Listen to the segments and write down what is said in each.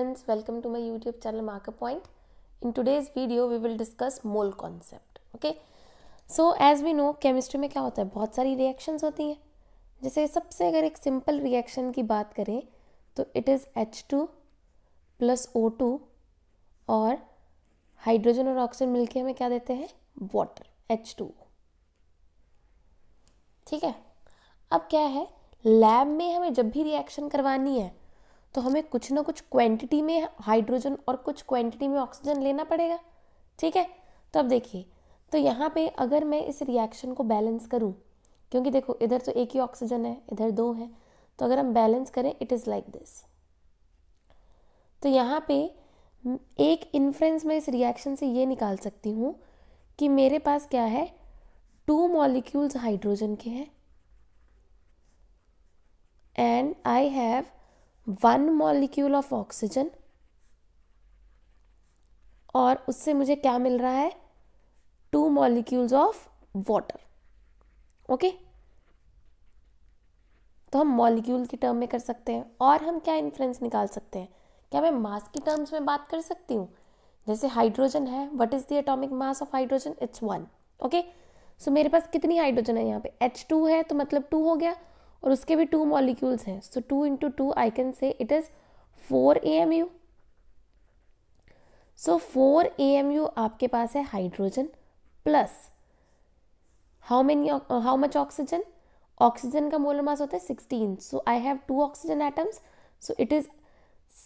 friends, welcome to my YouTube channel Marker Point. In today's video, we will discuss mole concept. Okay? So as we know, chemistry में क्या होता है बहुत सारी reactions होती हैं जैसे सबसे अगर एक simple reaction की बात करें तो it is H2 two plus O two और हाइड्रोजन और ऑक्सीजन मिलके हमें क्या देते हैं वाटर एच टू ठीक है अब क्या है लैब में हमें जब भी रिएक्शन करवानी है तो हमें कुछ ना कुछ क्वांटिटी में हाइड्रोजन और कुछ क्वांटिटी में ऑक्सीजन लेना पड़ेगा ठीक है तो अब देखिए तो यहाँ पे अगर मैं इस रिएक्शन को बैलेंस करूँ क्योंकि देखो इधर तो एक ही ऑक्सीजन है इधर दो है तो अगर हम बैलेंस करें इट इज़ लाइक दिस तो यहाँ पे एक इन्फ्रेंस मैं इस रिएक्शन से ये निकाल सकती हूँ कि मेरे पास क्या है टू मॉलिक्यूल्स हाइड्रोजन के हैं and I have one molecule of oxygen और उससे मुझे क्या मिल रहा है two molecules of water okay तो हम मॉलिक्यूल की टर्म में कर सकते हैं और हम क्या इन्फ्लुएंस निकाल सकते हैं क्या मैं मास की टर्म्स में बात कर सकती हूँ जैसे हाइड्रोजन है what is the atomic mass of hydrogen it's one okay so मेरे पास कितनी हाइड्रोजन है यहाँ पे एच टू है तो मतलब टू हो गया और उसके भी टू मॉलिक्यूल्स हैं so two into two I can say it is four A M U so four A M U आपके पास है hydrogen plus how many how much oxygen oxygen का मोलर मास होता है sixteen so I have two oxygen atoms so it is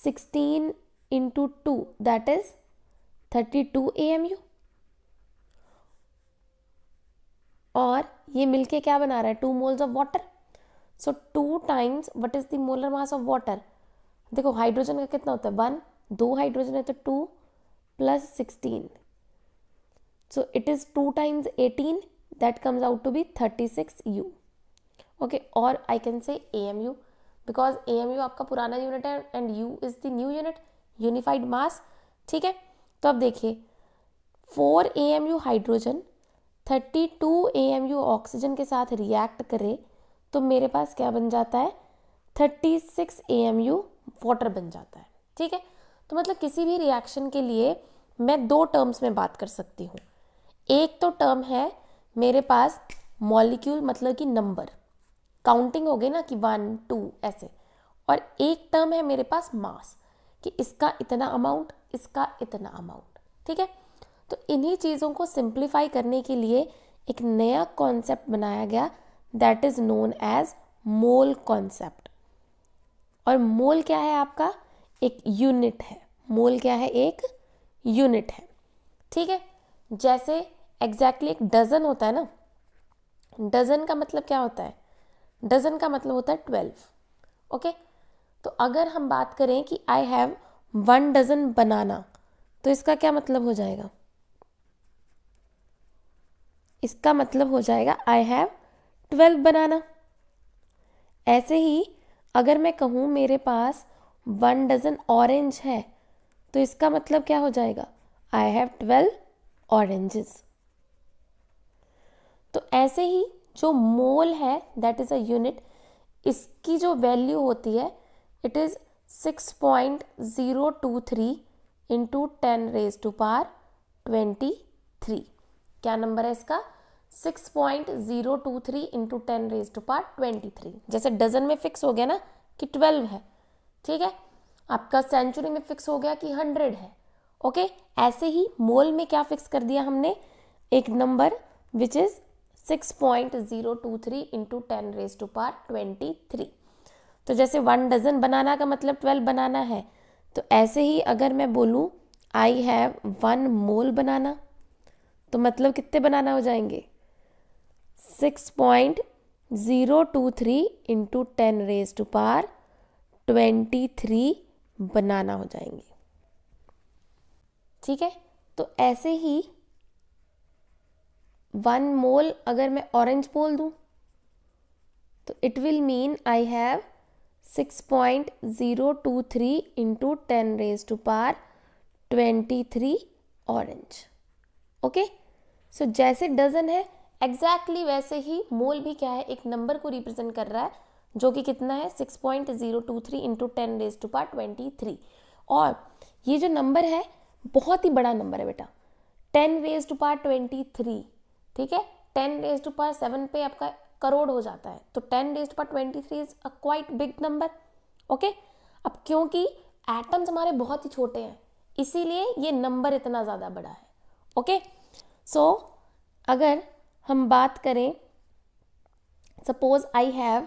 sixteen into two that is thirty two A M U और ये मिलके क्या बना रहा है two moles of water so two times what is the molar mass of water देखो hydrogen का कितना होता है वन दो हाइड्रोजन है तो two plus sixteen so it is two times eighteen that comes out to be thirty six U okay और I can say A M U because A M U आपका पुराना यूनिट है and U is the new unit unified mass ठीक है तो अब देखिए four A M you hydrogen thirty two A M U oxygen के साथ रिएक्ट करे तो मेरे पास क्या बन जाता है thirty six A M U water बन जाता है ठीक है तो मतलब किसी भी रिएक्शन के लिए मैं दो टर्म्स में बात कर सकती हूँ एक तो टर्म है मेरे पास मॉलिक्यूल मतलब कि नंबर काउंटिंग हो गई ना कि वन टू ऐसे और एक टर्म है मेरे पास मास कि इसका इतना अमाउंट इसका इतना अमाउंट ठीक है तो इन्हीं चीज़ों को सिंप्लीफाई करने के लिए एक नया कॉन्सेप्ट बनाया गया that is known as mole concept और मोल क्या है आपका एक यूनिट है मोल क्या है एक यूनिट है ठीक है जैसे एग्जैक्टली exactly एक डजन होता है ना डजन का मतलब क्या होता है डजन का मतलब होता है ट्वेल्व ओके तो अगर हम बात करें कि I have one dozen banana तो इसका क्या मतलब हो जाएगा इसका मतलब हो जाएगा आई हैव ट्वेल्व बनाना ऐसे ही अगर मैं कहूँ मेरे पास वन डजन ऑरेंज है तो इसका मतलब क्या हो जाएगा आई हैव ट्वेल्व ऑरेंजेस तो ऐसे ही जो मोल है दैट इज़ अ यूनिट इसकी जो वैल्यू होती है it is six point zero two three into ten raise to power twenty three क्या नंबर है इसका six point zero two three into ten raise to power twenty three जैसे dozen में fix हो गया ना कि ट्वेल्व है ठीक है आपका सेंचुरी में फिक्स हो गया कि हंड्रेड है ओके ऐसे ही मोल में क्या फिक्स कर दिया हमने एक number which is six point zero two three into ten raise to power twenty three तो जैसे वन डजन बनाना का मतलब ट्वेल्व बनाना है तो ऐसे ही अगर मैं बोलूँ आई हैव वन मोल बनाना तो मतलब कितने बनाना हो जाएंगे six point zero two three into ten raise to power twenty three banana हो जाएंगे ठीक है तो ऐसे ही वन मोल अगर मैं ऑरेंज बोल दूं तो it will mean I have six point zero two three into ten raise to power twenty three orange okay so जैसे डजन है एग्जैक्टली exactly वैसे ही मोल भी क्या है एक नंबर को रिप्रेजेंट कर रहा है जो कि कितना है six point zero two three into ten raise to power twenty three और ये जो नंबर है बहुत ही बड़ा नंबर है बेटा ten raise to power twenty three ठीक है ten raise to power seven पे आपका करोड़ हो जाता है तो ten raise to power twenty three is a quite big number okay अब क्योंकि एटम्स हमारे बहुत ही छोटे हैं इसीलिए ये नंबर इतना ज़्यादा बड़ा है ओके okay? सो so, अगर हम बात करें suppose I have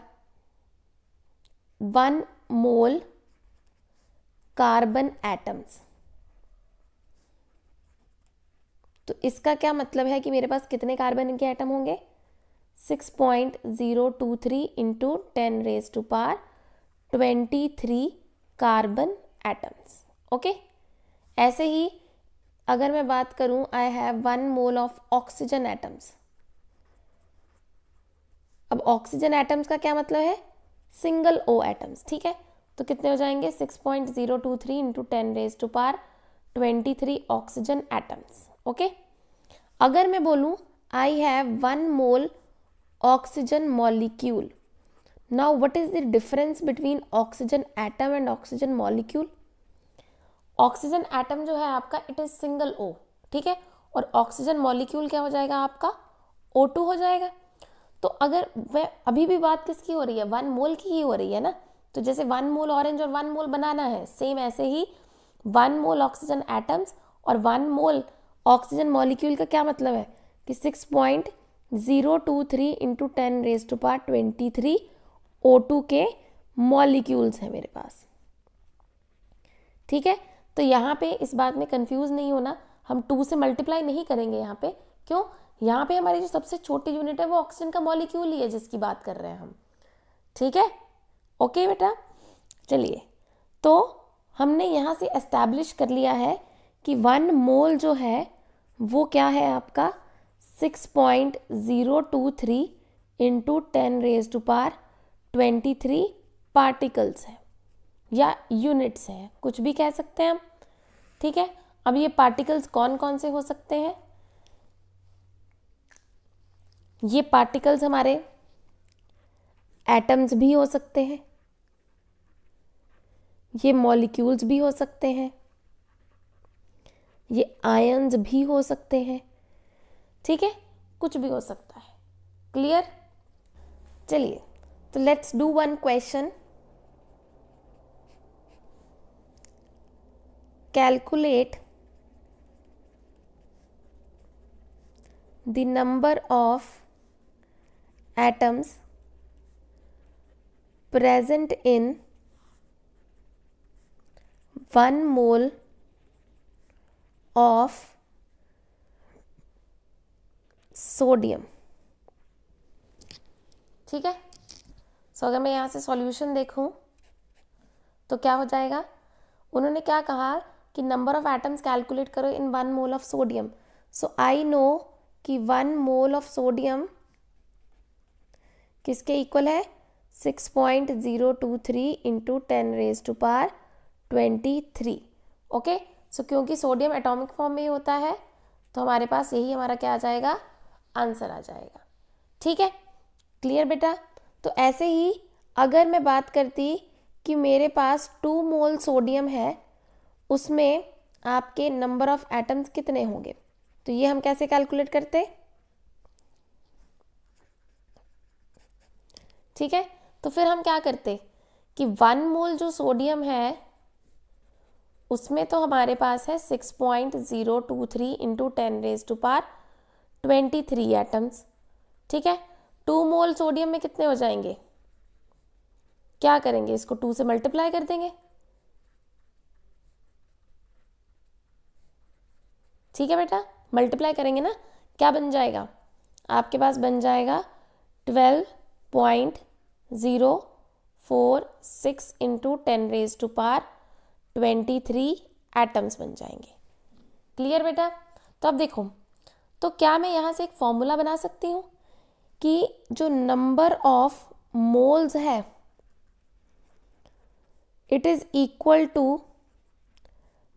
one mole carbon atoms तो इसका क्या मतलब है कि मेरे पास कितने कार्बन के एटम होंगे 6.023 point zero two three into ten raise to power twenty three carbon atoms okay ऐसे ही अगर मैं बात करूं I have one mole of oxygen atoms अब ऑक्सीजन एटम्स का क्या मतलब है सिंगल ओ एटम्स ठीक है तो कितने हो जाएंगे six point zero two three into ten raise to power twenty three oxygen atoms okay अगर मैं बोलूँ I have one mole oxygen molecule now what is the difference between oxygen atom and oxygen molecule oxygen atom जो है आपका it is single ओ ठीक है और oxygen molecule क्या हो जाएगा आपका ओ टू हो जाएगा तो अगर वह अभी भी बात किसकी हो रही है वन मोल की ही हो रही है ना तो जैसे वन मोल ऑरेंज और वन मोल बनाना है सेम ऐसे ही वन मोल ऑक्सीजन एटम्स और वन मोल ऑक्सीजन मॉलिक्यूल का क्या मतलब है कि six point zero two three into ten raise to power twenty three O two के मॉलिक्यूल्स हैं मेरे पास ठीक है तो यहाँ पे इस बात में कंफ्यूज नहीं होना हम टू से मल्टीप्लाई नहीं करेंगे यहाँ पे क्यों यहाँ पे हमारी जो सबसे छोटी यूनिट है वो ऑक्सीजन का मॉलिक्यूल ही है जिसकी बात कर रहे हैं हम ठीक है ओके बेटा चलिए तो हमने यहाँ से एस्टैब्लिश कर लिया है कि वन मोल जो है वो क्या है आपका six point zero two three into ten raise to power twenty three particles है या यूनिट्स है कुछ भी कह सकते हैं हम ठीक है अब ये पार्टिकल्स कौन कौन से हो सकते हैं ये पार्टिकल्स हमारे एटम्स भी हो सकते हैं ये मॉलिक्यूल्स भी हो सकते हैं ये आयन्स भी हो सकते हैं ठीक है कुछ भी हो सकता है क्लियर चलिए तो let's do one question calculate the number of atoms present in 1 mole of sodium ठीक है सो so, अगर मैं यहाँ से सॉल्यूशन देखूं तो क्या हो जाएगा उन्होंने क्या कहा कि नंबर ऑफ एटम्स कैलकुलेट करो in one mole of sodium so I know कि वन मोल ऑफ सोडियम किसके इक्वल है six point zero two three into ten raise to power twenty three okay so क्योंकि sodium atomic form में ही होता है तो हमारे पास यही हमारा क्या आ जाएगा आंसर आ जाएगा ठीक है क्लियर बेटा तो ऐसे ही अगर मैं बात करती कि मेरे पास टू मोल सोडियम है उसमें आपके नंबर ऑफ एटम्स कितने होंगे तो ये हम कैसे कैलकुलेट करते ठीक है तो फिर हम क्या करते कि वन मोल जो सोडियम है उसमें तो हमारे पास है six point zero two three into ten raise to power twenty three atoms ठीक है टू मोल सोडियम में कितने हो जाएंगे क्या करेंगे इसको टू से मल्टीप्लाई कर देंगे ठीक है बेटा मल्टीप्लाई करेंगे ना क्या बन जाएगा आपके पास बन जाएगा twelve point zero four six into ten raise to power twenty three atoms बन जाएंगे क्लियर बेटा तो अब देखो तो क्या मैं यहाँ से एक फॉर्मूला बना सकती हूँ कि जो नंबर ऑफ मोल्स है it is equal to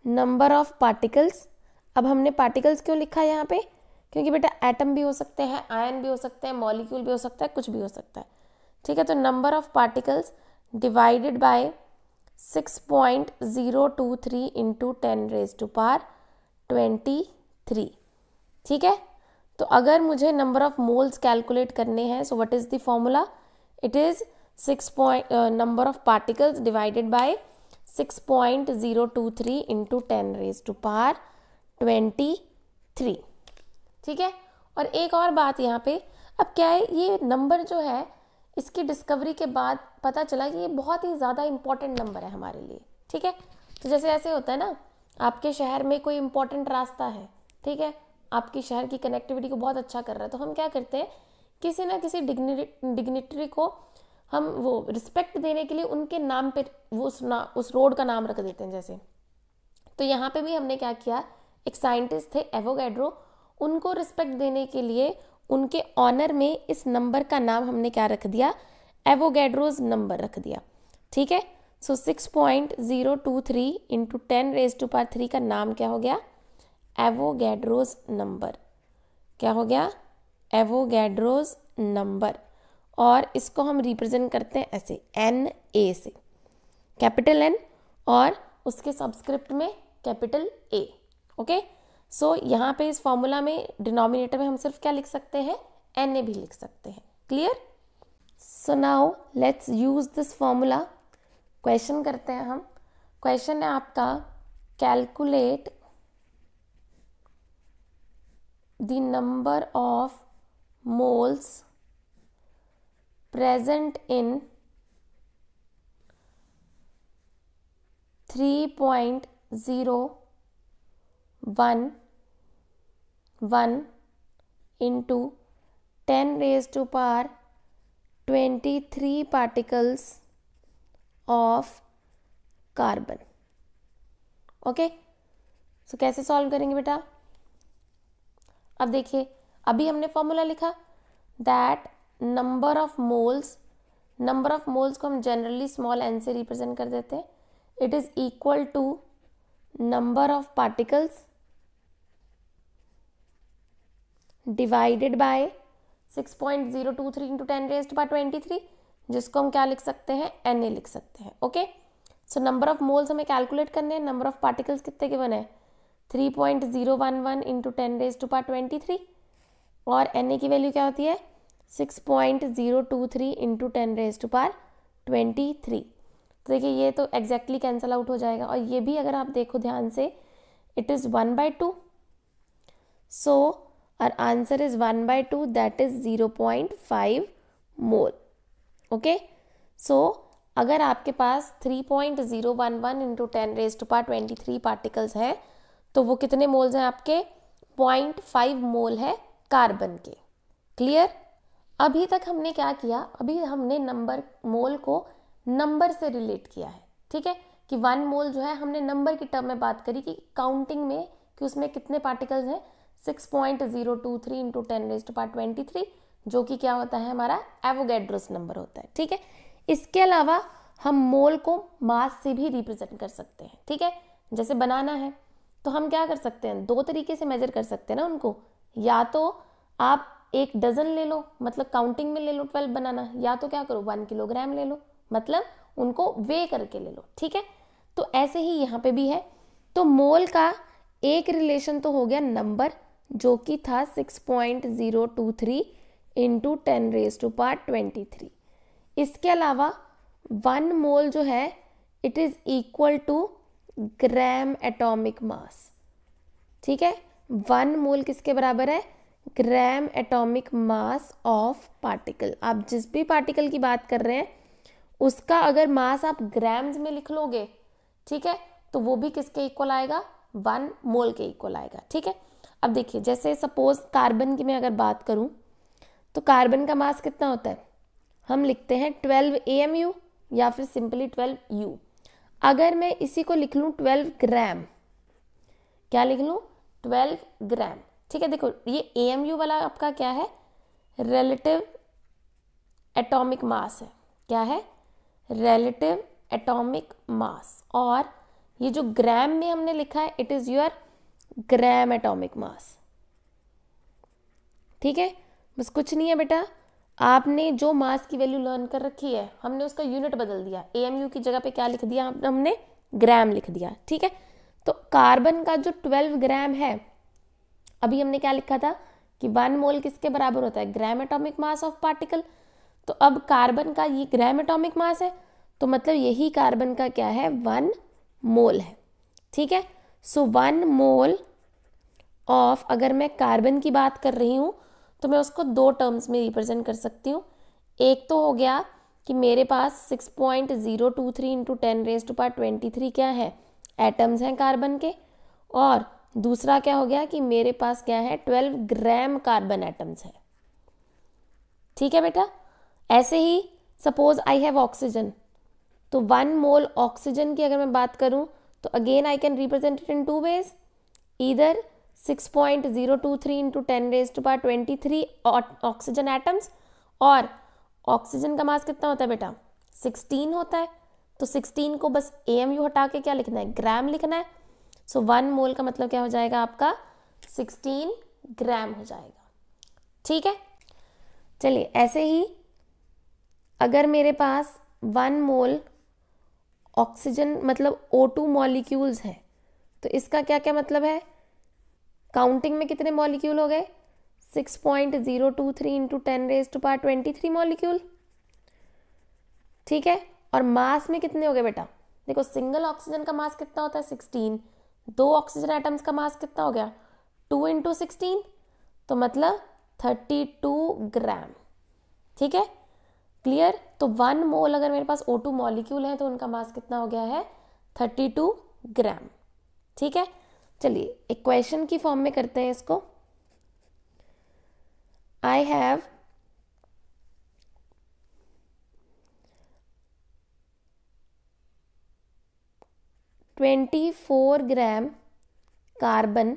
number of particles अब हमने पार्टिकल्स क्यों लिखा है यहाँ पे क्योंकि बेटा एटम भी हो सकते हैं आयन भी हो सकते हैं मॉलिक्यूल भी हो सकता है कुछ भी हो सकता है ठीक है तो number of particles divided by six point zero two three into ten raise to power twenty three ठीक है तो अगर मुझे नंबर ऑफ मोल्स कैलकुलेट करने हैं so what is the formula it is six point number of particles divided by six point zero two three into ten raise to power twenty three ठीक है और एक और बात यहाँ पे अब क्या है ये नंबर जो है इसकी डिस्कवरी के बाद पता चला कि ये बहुत ही ज़्यादा इम्पॉर्टेंट नंबर है हमारे लिए ठीक है तो जैसे ऐसे होता है ना आपके शहर में कोई इम्पॉर्टेंट रास्ता है ठीक है आपके शहर की कनेक्टिविटी को बहुत अच्छा कर रहा है तो हम क्या करते हैं किसी ना किसी डिग्निटरी को हम वो रिस्पेक्ट देने के लिए उनके नाम पर वो उस ना उस रोड का नाम रख देते हैं जैसे तो यहाँ पे भी हमने क्या किया एक साइंटिस्ट थे एवोगैड्रो उनको रिस्पेक्ट देने के लिए उनके ऑनर में इस नंबर का नाम हमने क्या रख दिया एवोगेड्रोज नंबर रख दिया ठीक है so six point zero two three into ten raise to power three का नाम क्या हो गया एवोगेड्रोज नंबर क्या हो गया एवोगेड्रोज नंबर और इसको हम रिप्रेजेंट करते हैं ऐसे एन ए से कैपिटल एन और उसके सब्सक्रिप्ट में capital A okay so so, यहाँ पे इस फॉर्मूला में डिनोमिनेटर में हम सिर्फ क्या लिख सकते हैं एन ए भी लिख सकते हैं clear so now let's use this formula question करते हैं हम क्वेश्चन है आपका calculate the number of moles present in 3.0 one one into ten raise to power twenty three particles of carbon okay so कैसे सॉल्व करेंगे बेटा अब देखिए अभी हमने फॉर्मूला लिखा that number of moles number of moles को हम जनरली स्मॉल एन से रिप्रेजेंट कर देते हैं it is equal to number of particles divided by 6.023 into ten raised by 23 जिसको हम क्या लिख सकते हैं एन लिख सकते हैं okay so number of moles हमें कैलकुलेट करने हैं नंबर ऑफ पार्टिकल्स कितने के बने three point zero one one into ten raise to power twenty three और एन ए की वैल्यू क्या होती है six point zero two three into ten raise to power twenty three तो देखिए ये तो एग्जैक्टली कैंसल आउट हो जाएगा और ये भी अगर आप देखो ध्यान से it is one by two so our answer is 1 by 2 that is 0.5 mole okay so अगर आपके पास 3.011 point zero one one into ten raise to power twenty three particles हैं तो वो कितने मोल्स हैं आपके पॉइंट फाइव मोल है कार्बन के क्लियर अभी तक हमने क्या किया अभी हमने नंबर मोल को नंबर से रिलेट किया है ठीक है कि वन मोल जो है हमने नंबर की टर्म में बात करी कि काउंटिंग में कि उसमें कितने पार्टिकल्स हैं six point zero two three into ten raise to power twenty three जो कि क्या होता है हमारा एवोगेड्रोस नंबर होता है ठीक है इसके अलावा हम मोल को मास से भी रिप्रेजेंट कर सकते हैं ठीक है जैसे बनाना है तो हम क्या कर सकते हैं दो तरीके से मेजर कर सकते हैं ना उनको या तो आप एक डजन ले लो मतलब काउंटिंग में ले लो ट्वेल्व बनाना या तो क्या करो वन किलोग्राम ले लो मतलब उनको वे करके ले लो ठीक है तो ऐसे ही यहाँ पे भी है तो मोल का एक रिलेशन तो हो गया नंबर जो कि था 6.023 into ten raise to power twenty three इसके अलावा वन मोल जो है it is equal to gram atomic mass ठीक है वन मोल किसके बराबर है gram atomic mass of particle आप जिस भी पार्टिकल की बात कर रहे हैं उसका अगर मास आप ग्राम्स में लिख लोगे ठीक है तो वो भी किसके इक्वल आएगा वन मोल के इक्वल आएगा ठीक है अब देखिए जैसे सपोज कार्बन की मैं अगर बात करूं तो कार्बन का मास कितना होता है हम लिखते हैं ट्वेल्व ए एम यू या फिर सिंपली ट्वेल्व यू अगर मैं इसी को लिख लूँ ट्वेल्व ग्राम क्या लिख लूँ ट्वेल्व ग्राम ठीक है देखो ये ए एम यू वाला आपका क्या है रिलेटिव एटॉमिक मास है क्या है रिलेटिव एटॉमिक मास और ये जो ग्राम में हमने लिखा है it is your gram atomic mass ठीक है बस कुछ नहीं है बेटा आपने जो मास की वैल्यू लर्न कर रखी है हमने उसका यूनिट बदल दिया ए की जगह पे क्या लिख दिया हमने ग्राम लिख दिया ठीक है तो कार्बन का जो 12 ग्राम है अभी हमने क्या लिखा था कि वन मोल किसके बराबर होता है gram atomic mass of particle तो अब कार्बन का ये ग्राम एटॉमिक मास है तो मतलब यही कार्बन का क्या है वन मोल है ठीक है सो वन मोल ऑफ अगर मैं कार्बन की बात कर रही हूँ तो मैं उसको दो टर्म्स में रिप्रेजेंट कर सकती हूँ एक तो हो गया कि मेरे पास six point zero two three into ten raise to power twenty three क्या है एटम्स हैं कार्बन के और दूसरा क्या हो गया कि मेरे पास क्या है ट्वेल्व ग्राम कार्बन एटम्स है ठीक है बेटा ऐसे ही सपोज आई हैव ऑक्सीजन तो वन मोल ऑक्सीजन की अगर मैं बात करूं तो again I can represent it in two ways either 6.023 into ten raise to power twenty three oxygen atoms और ऑक्सीजन का मास कितना होता है बेटा 16 होता है तो 16 को बस ए एम यू हटा के क्या लिखना है ग्राम लिखना है सो वन मोल का मतलब क्या हो जाएगा आपका 16 ग्राम हो जाएगा ठीक है चलिए ऐसे ही अगर मेरे पास वन मोल ऑक्सीजन मतलब ओ टू मॉलिक्यूल्स हैं तो इसका क्या क्या मतलब है काउंटिंग में कितने मॉलिक्यूल हो गए six point zero two three into ten raise to power twenty three molecule ठीक है और मास में कितने हो गए बेटा देखो सिंगल ऑक्सीजन का मास कितना होता है सिक्सटीन दो ऑक्सीजन आइटम्स का मास कितना हो गया टू इंटू सिक्सटीन तो मतलब थर्टी टू ग्राम ठीक है क्लियर तो वन मोल अगर मेरे पास ओ टू मॉलिक्यूल है तो उनका मास कितना हो गया है थर्टी टू ग्राम ठीक है चलिए एक क्वेश्चन की फॉर्म में करते हैं इसको I have twenty four gram carbon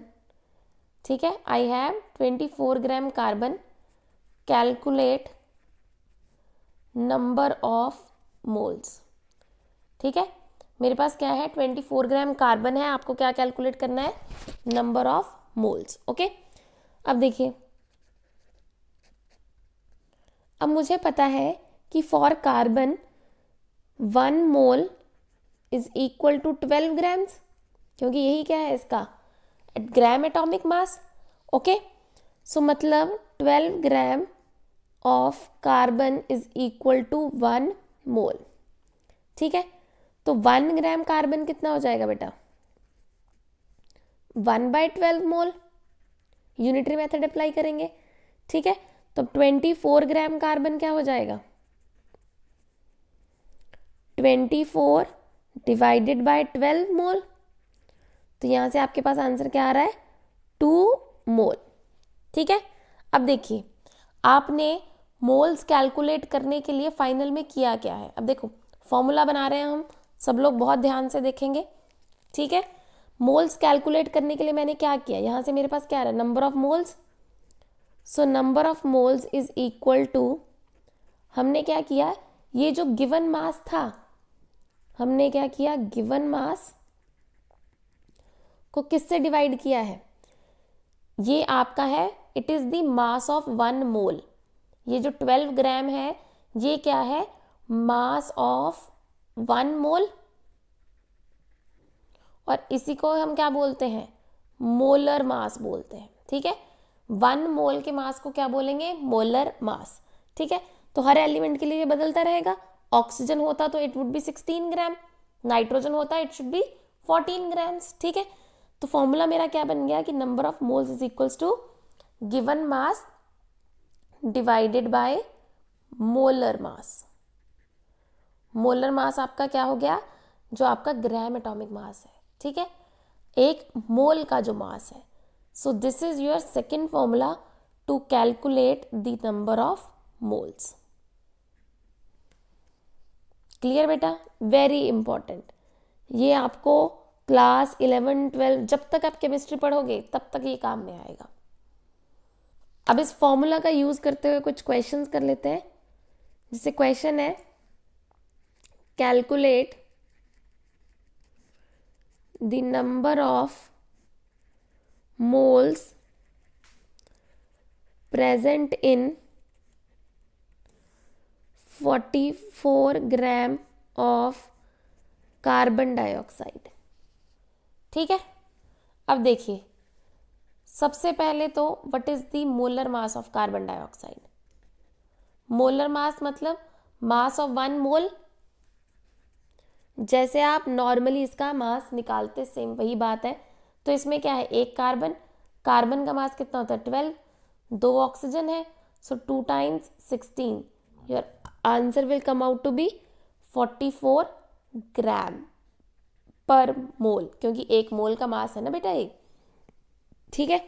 ठीक है I have twenty four gram carbon calculate number of moles ठीक है मेरे पास क्या है ट्वेंटी फोर ग्राम कार्बन है आपको क्या कैलकुलेट करना है नंबर ऑफ मोल्स ओके अब देखिए अब मुझे पता है कि for carbon one mole is equal to twelve grams क्योंकि यही क्या है इसका ग्राम एटॉमिक मास ओके सो मतलब twelve gram of carbon is equal to one mole ठीक है तो वन ग्राम कार्बन कितना हो जाएगा बेटा one by twelve mole unitary method apply करेंगे ठीक है तो ट्वेंटी फोर ग्राम कार्बन क्या हो जाएगा twenty four divided by twelve mole तो यहां से आपके पास आंसर क्या आ रहा है टू मोल ठीक है अब देखिए आपने मोल्स कैलकुलेट करने के लिए फाइनल में किया क्या है अब देखो फॉर्मूला बना रहे हैं हम सब लोग बहुत ध्यान से देखेंगे ठीक है मोल्स कैलकुलेट करने के लिए मैंने क्या किया यहाँ से मेरे पास क्या आ रहा है number of moles so number of moles is equal to हमने क्या किया ये जो गिवन मास था हमने क्या किया गिवन मास को किससे डिवाइड किया है ये आपका है it is the mass of one mole ये जो ट्वेल्व ग्राम है ये क्या है मास ऑफ वन मोल और इसी को हम क्या बोलते हैं मोलर मास बोलते हैं ठीक है वन मोल के मास को क्या बोलेंगे मोलर मास ठीक है तो हर एलिमेंट के लिए ये बदलता रहेगा ऑक्सीजन होता तो it would be sixteen gram nitrogen होता it should be fourteen grams ठीक है तो फॉर्मूला मेरा क्या बन गया कि number of moles is equals to given mass divided by molar mass molar mass आपका क्या हो गया जो आपका ग्राम एटॉमिक मास है ठीक है एक मोल का जो मास है so this is your second formula to calculate the number of moles clear बेटा वेरी इंपॉर्टेंट ये आपको क्लास इलेवन ट्वेल्व जब तक आप केमिस्ट्री पढ़ोगे तब तक ये काम में आएगा अब इस फॉर्मूला का यूज़ करते हुए कुछ क्वेश्चंस कर लेते हैं जैसे क्वेश्चन है calculate the of moles present in forty 44 gram of carbon dioxide ठीक है अब देखिए सबसे पहले तो what is the molar mass of carbon dioxide molar mass मतलब मास ऑफ वन मोल जैसे आप नॉर्मली इसका मास निकालते सेम वही बात है तो इसमें क्या है एक कार्बन कार्बन का मास कितना होता है ट्वेल्व दो ऑक्सीजन है so two times sixteen your answer will come out to be forty four gram per mole क्योंकि एक मोल का मास है ना बेटा एक ठीक है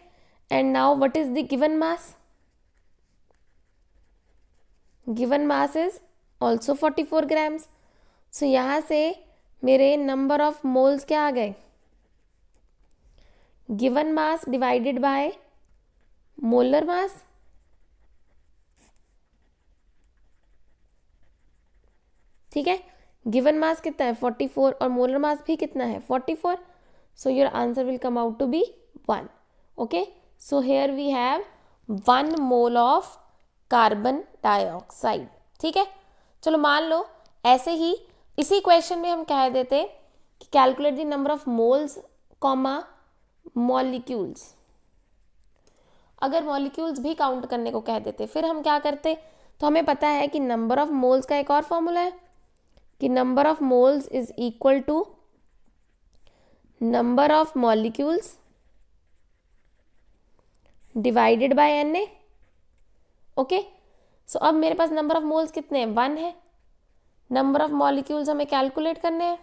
and now what is the given mass given mass is also forty four grams so यहाँ से मेरे नंबर ऑफ मोल्स क्या आ गए given mass divided by molar mass ठीक है गिवन मास कितना है फोर्टी फोर और मोलर मास भी कितना है forty four so your answer will come out to be one okay so here we have one mole of carbon dioxide ठीक है चलो मान लो ऐसे ही इसी क्वेश्चन में हम कह देते कि calculate the number of moles comma molecules अगर मॉलिक्यूल्स भी काउंट करने को कह देते फिर हम क्या करते तो हमें पता है कि नंबर ऑफ मोल्स का एक और फॉर्मूला है कि number of moles is equal to number of molecules divided by N A okay so अब मेरे पास नंबर ऑफ मोल्स कितने हैं वन है नंबर ऑफ मॉलिक्यूल्स हमें कैलकुलेट करने हैं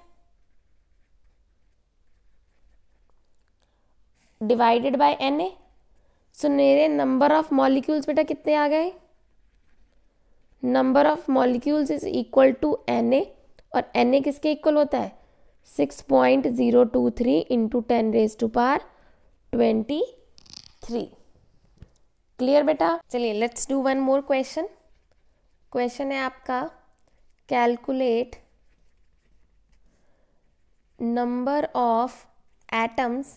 divided by N A so मेरे नंबर ऑफ मॉलिक्यूल्स बेटा कितने आ गए number of molecules is equal to N A और एन ए किसके इक्वल होता है six point zero two three into ten raise to power twenty three clear बेटा चलिए let's do one more question question है आपका कैलकुलेट नंबर ऑफ एटम्स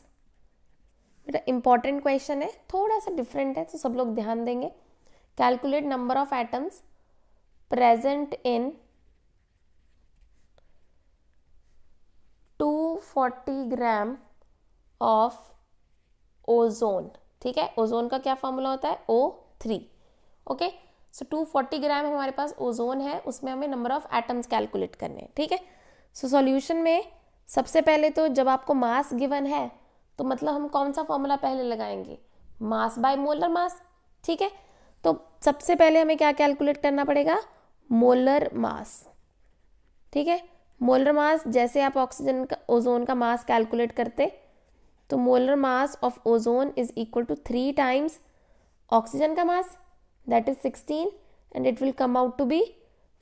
बेटा important question है थोड़ा सा डिफरेंट है तो सब लोग ध्यान देंगे calculate number of atoms present in 240 gram of ozone ठीक है ओजोन का क्या फॉर्मूला होता है O three okay so two forty gram हमारे पास ओजोन है उसमें हमें नंबर ऑफ एटम्स कैलकुलेट करने हैं ठीक है सो सॉल्यूशन में सबसे पहले तो जब आपको मास गिवन है तो मतलब हम कौन सा फॉर्मूला पहले लगाएंगे मास बाय मोलर मास ठीक है तो सबसे पहले हमें क्या कैलकुलेट करना पड़ेगा मोलर मास ठीक है मोलर मास जैसे आप ऑक्सीजन का ओजोन का मास कैलकुलेट करते तो molar mass of ozone is equal to three times oxygen का mass that is sixteen and it will come out to be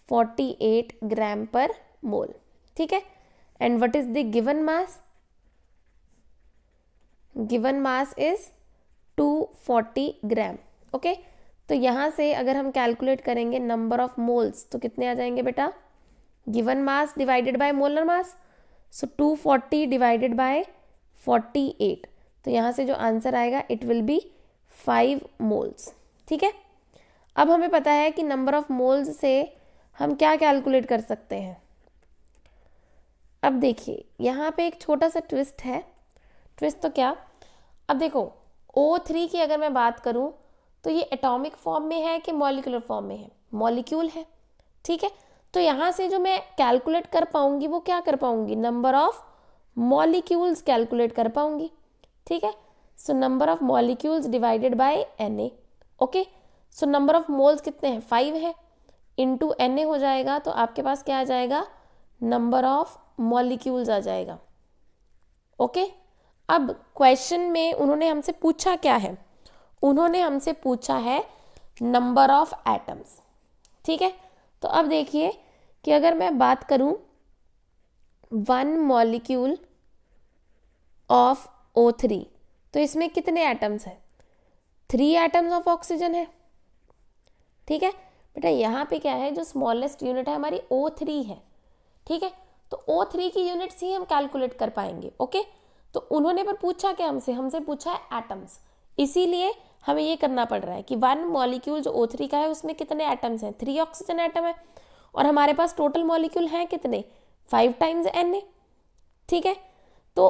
forty eight gram per mole ठीक है and what is the given mass given mass is two forty gram okay तो यहाँ से अगर हम calculate करेंगे number of moles तो कितने आ जाएंगे बेटा given mass divided by molar mass so two forty divided by forty eight तो यहाँ से जो आंसर आएगा it will be five moles ठीक है अब हमें पता है कि नंबर ऑफ मोल्स से हम क्या कैलकुलेट कर सकते हैं अब देखिए यहाँ पे एक छोटा सा ट्विस्ट है ट्विस्ट तो क्या अब देखो ओ थ्री की अगर मैं बात करूँ तो ये एटॉमिक फॉर्म में है कि मॉलिकुलर फॉर्म में है मॉलिक्यूल है ठीक है तो यहाँ से जो मैं कैलकुलेट कर पाऊंगी वो क्या कर पाऊंगी नंबर ऑफ मॉलिक्यूल्स कैलकुलेट कर पाऊंगी ठीक है so number of molecules divided by N okay so number of moles कितने हैं फाइव है इंटू एन हो जाएगा तो आपके पास क्या आ जाएगा नंबर ऑफ मॉलिक्यूल्स आ जाएगा ओके अब क्वेश्चन में उन्होंने हमसे पूछा क्या है उन्होंने हमसे पूछा है नंबर ऑफ एटम्स ठीक है तो अब देखिए कि अगर मैं बात करूं one molecule of O three तो इसमें कितने एटम्स हैं थ्री एटम्स ऑफ ऑक्सीजन है ठीक है बेटा यहाँ पे क्या है जो स्मॉलेस्ट यूनिट है हमारी ओ थ्री है ठीक है तो ओ थ्री की यूनिट्स ही हम कैलकुलेट कर पाएंगे ओके तो उन्होंने पर पूछा क्या हमसे हमसे पूछा है एटम्स इसीलिए हमें ये करना पड़ रहा है कि वन मॉलिक्यूल जो ओ थ्री का है उसमें कितने एटम्स हैं थ्री ऑक्सीजन एटम है और हमारे पास टोटल मॉलिक्यूल हैं कितने फाइव टाइम्स एन ए ठीक है तो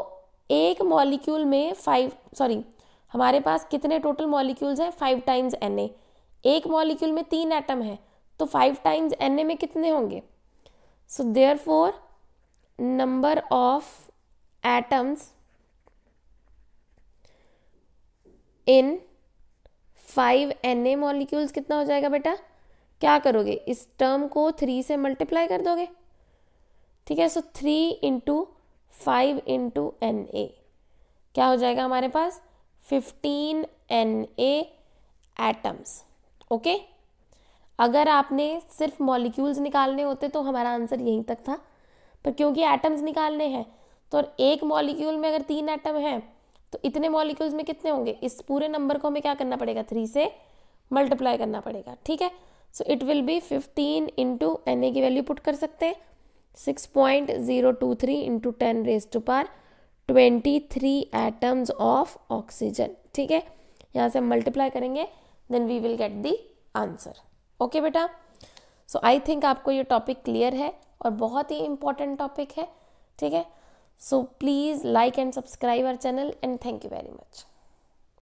एक मॉलिक्यूल में फाइव सॉरी हमारे पास कितने टोटल मॉलिक्यूल्स हैं फाइव टाइम्स एन ए एक मॉलिक्यूल में तीन एटम हैं तो फाइव टाइम्स एन ए में कितने होंगे so therefore number of atoms in five N A molecules कितना हो जाएगा बेटा क्या करोगे इस टर्म को थ्री से मल्टीप्लाई कर दोगे ठीक है so three into five into N A क्या हो जाएगा हमारे पास fifteen N A atoms okay अगर आपने सिर्फ मॉलिक्यूल्स निकालने होते तो हमारा आंसर यहीं तक था पर क्योंकि एटम्स निकालने हैं तो और एक मॉलिक्यूल में अगर तीन एटम हैं तो इतने मॉलिक्यूल्स में कितने होंगे इस पूरे नंबर को हमें क्या करना पड़ेगा थ्री से मल्टीप्लाई करना पड़ेगा ठीक है so it will be fifteen into N A की वैल्यू पुट कर सकते हैं six point zero two three into ten raise to power twenty three atoms of oxygen ठीक है यहाँ से हम मल्टीप्लाई करेंगे then we will get the answer okay बेटा सो आई थिंक आपको ये टॉपिक क्लियर है और बहुत ही इंपॉर्टेंट टॉपिक है ठीक है so please like and subscribe our channel and thank you very much